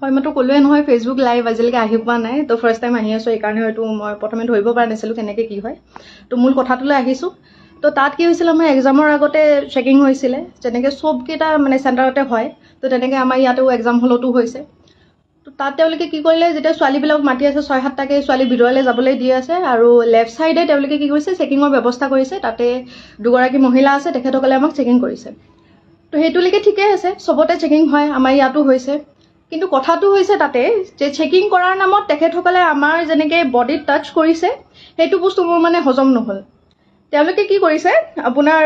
হয় মইতো তো ক'লোৱে নহয় ফেচবুক লাইভ আজিলৈকে আহি পোৱা নাই তো ফাৰ্ষ্ট টাইম আহি আছোঁ এইকাৰণে হয়তো মই প্ৰথমে ধৰিব পৰা নাছিলোঁ কেনেকৈ কি হয় তো মূল কথাটোলৈ আহিছোঁ তো তাত কি হৈছিলে আমাৰ এক্সামৰ আগতে চেকিং হৈছিলে যেনেকৈ চবকেইটা মানে চেণ্টাৰতে হয় তো তেনেকৈ আমাৰ ইয়াতো এক্সাম হলতো হৈছে তো তাত তেওঁলোকে কি কৰিলে যেতিয়া ছোৱালীবিলাক মাতি আছে ছয় সাতটাকৈ ছোৱালী ভিতৰলৈ যাবলৈ দি আছে আৰু লেফ্ট ছাইডে তেওঁলোকে কি কৰিছে চেকিঙৰ ব্যৱস্থা কৰিছে তাতে দুগৰাকী মহিলা আছে তেখেতসকলে আমাক চেকিং কৰিছে তো সেইটোলৈকে ঠিকেই আছে চবতে চেকিং হয় আমাৰ ইয়াতো হৈছে কিন্তু কথাটো হৈছে তাতে যে চেকিং কৰাৰ নামত তেখেতসকলে আমাৰ যেনেকৈ বডিত টাচ কৰিছে সেইটো বস্তু মোৰ মানে হজম নহ'ল তেওঁলোকে কি কৰিছে আপোনাৰ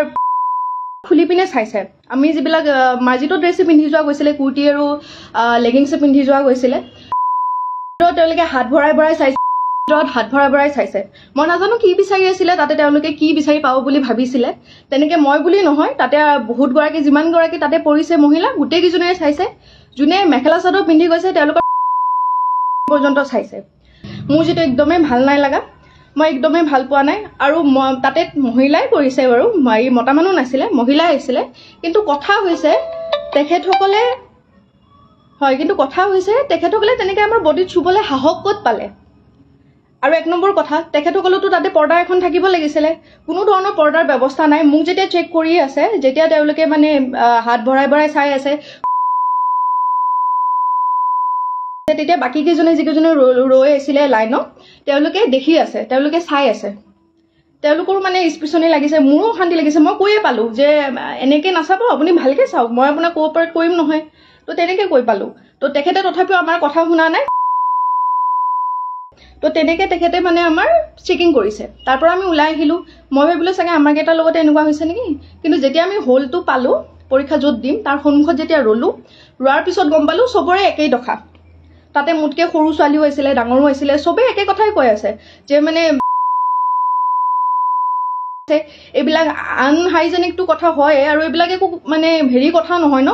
খুলি পিনে চাইছে আমি যিবিলাক মাৰ্জিত ড্ৰেছে পিন্ধি যোৱা গৈছিলে কুৰ্তি আৰু লেগিংছে পিন্ধি যোৱা গৈছিলে তেওঁলোকে হাত ভৰাই ভৰাই চাইছে ভিতৰত হাত ভৰাই ভৰাই চাইছে মই নাজানো কি বিচাৰি আছিলে তাতে তেওঁলোকে কি বিচাৰি পাব বুলি ভাবিছিলে তেনেকে মই বুলি নহয় তাতে যিমান গৰাকী তাতে পৰিছে মহিলা গোটেইকেইজনীয়ে চাইছে যোনে মেখেলা চাদৰ পিন্ধি গৈছে তেওঁলোকৰ পৰ্যন্ত চাইছে মোৰ যিটো একদমেই ভাল নাই লগা মই একদমেই ভাল পোৱা নাই আৰু তাতে মহিলাই পৰিছে বাৰু এই মতা মানুহ নাছিলে মহিলাই আছিলে কিন্তু কথা হৈছে তেখেতসকলে হয় কিন্তু কথা হৈছে তেখেতসকলে তেনেকৈ আমাৰ বডিত চুবলৈ সাহস ক'ত পালে আৰু এক নম্বৰ কথা তেখেতসকলেতো তাতে পৰ্দা এখন থাকিব লাগিছিলে কোনো ধৰণৰ পৰ্দাৰ ব্যৱস্থা নাই মোক যেতিয়া চেক কৰি আছে যেতিয়া তেওঁলোকে মানে হাত ভৰাই ভৰাই চাই আছে তেতিয়া বাকীকেইজনে যিকেইজনে ৰৈ আছিলে লাইনত তেওঁলোকে দেখি আছে তেওঁলোকে চাই আছে তেওঁলোকৰো মানে স্পেচনে লাগিছে মোৰো অশান্তি লাগিছে মই কৈয়ে পালোঁ যে এনেকৈ নাচাব আপুনি ভালকৈ চাওক মই আপোনাক কোঅপাৰেট কৰিম নহয় তো তেনেকৈ কৈ পালোঁ তো তেখেতে তথাপিও আমাৰ কথা শুনা নাই তো তেনেকৈ তেখেতে মানে আমাৰ চেকিং কৰিছে তাৰপৰা আমি ওলাই আহিলোঁ মই ভাবিলো চাগে আমাৰকেইটাৰ লগতে এনেকুৱা হৈছে নেকি কিন্তু যেতিয়া আমি হলটো পালো পৰীক্ষা য'ত দিম তাৰ সন্মুখত যেতিয়া ৰ'লোঁ ৰোৱাৰ পিছত গম পালো চবৰে একেই দশা তাতে মোতকৈ সৰু ছোৱালীও আছিলে ডাঙৰো আছিলে চবেই একে কথাই কৈ আছে যে মানে এইবিলাক আনহাইজেনিকটো কথা হয় আৰু এইবিলাক একো মানে হেৰি কথা নহয় ন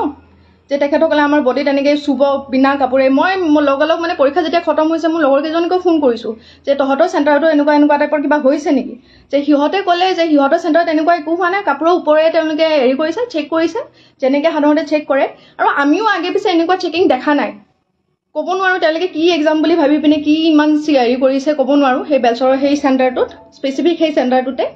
যে তেখেতসকলে আমাৰ বডি তেনেকৈ চুব পিন্ধা কাপোৰে মই মোৰ লগে লগ মানে পৰীক্ষা যেতিয়া খতম হৈছে মোৰ লগৰ লগৰকেইজনকো ফোন কৰিছোঁ যে তহঁতৰ চেণ্টাৰটো এনেকুৱা এনেকুৱা টাইপৰ কিবা হৈছে নেকি যে সিহঁতে ক'লে যে সিহঁতৰ চেণ্টাৰত এনেকুৱা একো হোৱা নাই কাপোৰৰ ওপৰে তেওঁলোকে হেৰি কৰিছে চেক কৰিছে যেনেকৈ সাধাৰণতে চেক কৰে আৰু আমিও আগে পিছে এনেকুৱা চেকিং দেখা নাই ক'ব নোৱাৰোঁ তেওঁলোকে কি এক্সাম বুলি ভাবি পিনে কি ইমান হেৰি কৰিছে ক'ব নোৱাৰোঁ সেই বেলচৰৰ সেই চেণ্টাৰটোত স্পেচিফিক সেই চেণ্টাৰটোতে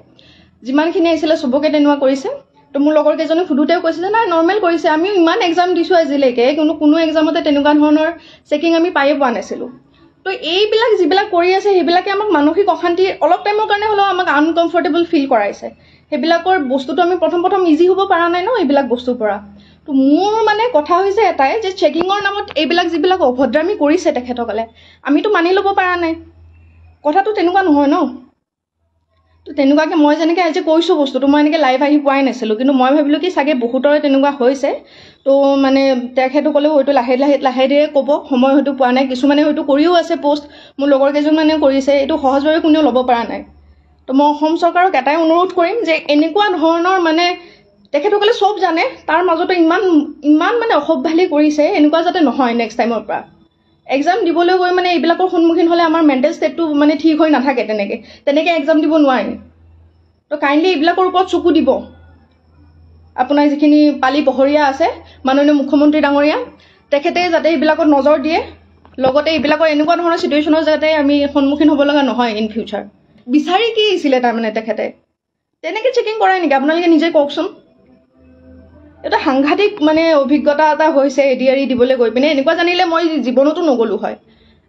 যিমানখিনি আহিছিলে চবকে তেনেকুৱা কৰিছে তো মোৰ লগৰ কেইজনে সোধোঁতেও কৈছে যে নাই নৰ্মেল কৰিছে আমিও ইমান এক্সাম দিছোঁ আজিলৈকে কিন্তু কোনো এক্সামতে তেনেকুৱা ধৰণৰ চেকিং আমি পায়ে পোৱা নাছিলোঁ তো এইবিলাক যিবিলাক কৰি আছে সেইবিলাকে আমাক মানসিক অশান্তি অলপ টাইমৰ কাৰণে হ'লেও আমাক আনকমফৰ্টেবল ফিল কৰাইছে সেইবিলাকৰ বস্তুটো আমি প্ৰথম প্ৰথম ইজি হ'ব পৰা নাই ন এইবিলাক বস্তুৰ পৰা তো মোৰ মানে কথা হৈছে এটাই যে চেকিঙৰ নামত এইবিলাক যিবিলাক অভদ্ৰামী কৰিছে তেখেতসকলে আমিতো মানি ল'ব পৰা নাই কথাটো তেনেকুৱা নহয় ন তো তেনেকুৱাকৈ মই যেনেকৈ আজি কৈছোঁ বস্তুটো মই এনেকৈ লাইভ আহি পোৱাই নাছিলোঁ কিন্তু মই ভাবিলোঁ কি চাগে বহুতৰে তেনেকুৱা হৈছে তো মানে তেখেতসকলেও হয়তো লাহে লাহে লাহে ধীৰে ক'ব সময় হয়তো পোৱা নাই কিছুমানে হয়তো কৰিও আছে পোষ্ট মোৰ লগৰ কেইজনমানেও কৰিছে এইটো সহজভাৱে কোনেও ল'ব পৰা নাই তো মই অসম চৰকাৰক এটাই অনুৰোধ কৰিম যে এনেকুৱা ধৰণৰ মানে তেখেতসকলে চব জানে তাৰ মাজতে ইমান ইমান মানে অসভ্যালি কৰিছে এনেকুৱা যাতে নহয় নেক্সট টাইমৰ পৰা এক্সাম দিবলৈ গৈ মানে এইবিলাকৰ সন্মুখীন হ'লে আমাৰ মেণ্টেল ষ্টেটটো মানে ঠিক হৈ নাথাকে তেনেকৈ তেনেকৈ এক্সাম দিব নোৱাৰে তো কাইণ্ডলি এইবিলাকৰ ওপৰত চকু দিব আপোনাৰ যিখিনি পালি পহৰীয়া আছে মাননীয় মুখ্যমন্ত্ৰী ডাঙৰীয়া তেখেতে যাতে এইবিলাকত নজৰ দিয়ে লগতে এইবিলাকৰ এনেকুৱা ধৰণৰ ছিটুৱেশ্যনৰ যাতে আমি সন্মুখীন হ'ব লগা নহয় ইন ফিউচাৰ বিচাৰি কি আহিছিলে তাৰমানে তেখেতে তেনেকৈ চেকিং কৰাই নেকি আপোনালোকে নিজে কওকচোন এটা সাংঘাতিক মানে অভিজ্ঞতা এটা হৈছে এৰি এৰি দিবলৈ গৈ পিনে এনেকুৱা জানিলে মই জীৱনতো নগ'লো হয়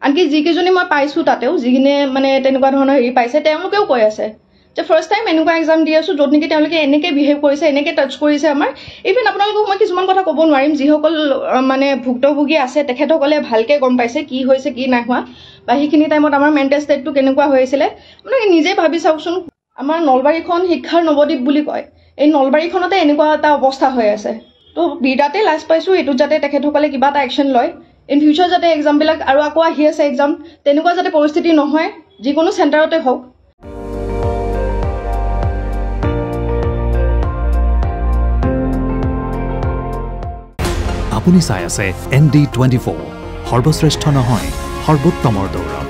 আনকি যিকেইজনী মই পাইছোঁ তাতেও যিখিনিয়ে মানে তেনেকুৱা ধৰণৰ হেৰি পাইছে তেওঁলোকেও কৈ আছে যে ফাৰ্ষ্ট টাইম এনেকুৱা এক্সাম দি আছোঁ য'ত নেকি তেওঁলোকে এনেকৈ বিহেভ কৰিছে এনেকৈ টাচ কৰিছে আমাৰ ইভেন আপোনালোকক মই কিছুমান কথা ক'ব নোৱাৰিম যিসকল মানে ভুক্তভোগী আছে তেখেতসকলে ভালকৈ গম পাইছে কি হৈছে কি নাই হোৱা বা সেইখিনি টাইমত আমাৰ মেণ্টেল ষ্টেটটো কেনেকুৱা হৈ আছিলে আপোনালোকে নিজেই ভাবি চাওকচোন আমাৰ নলবাৰীখন শিক্ষাৰ নৱদ্বীপ বুলি কয় এই নলবাৰীখনতে এনেকুৱা এটা অৱস্থা হৈ আছে তো বিৰাতে লাজ পাইছোঁ এইটোত যাতে তেখেতসকলে কিবা এটা একশ্যন লয় ইন ফিউচাৰ যাতে এক্সামবিলাক আৰু আকৌ আহি আছে এক্সাম তেনেকুৱা যাতে পৰিস্থিতি নহয় যিকোনো চেণ্টাৰতে হওক আপুনি চাই আছে এন ডি টুৱেণ্টি ফ'ৰ সৰ্বশ্ৰেষ্ঠ নহয় সৰ্বোত্তমৰ দৌৰা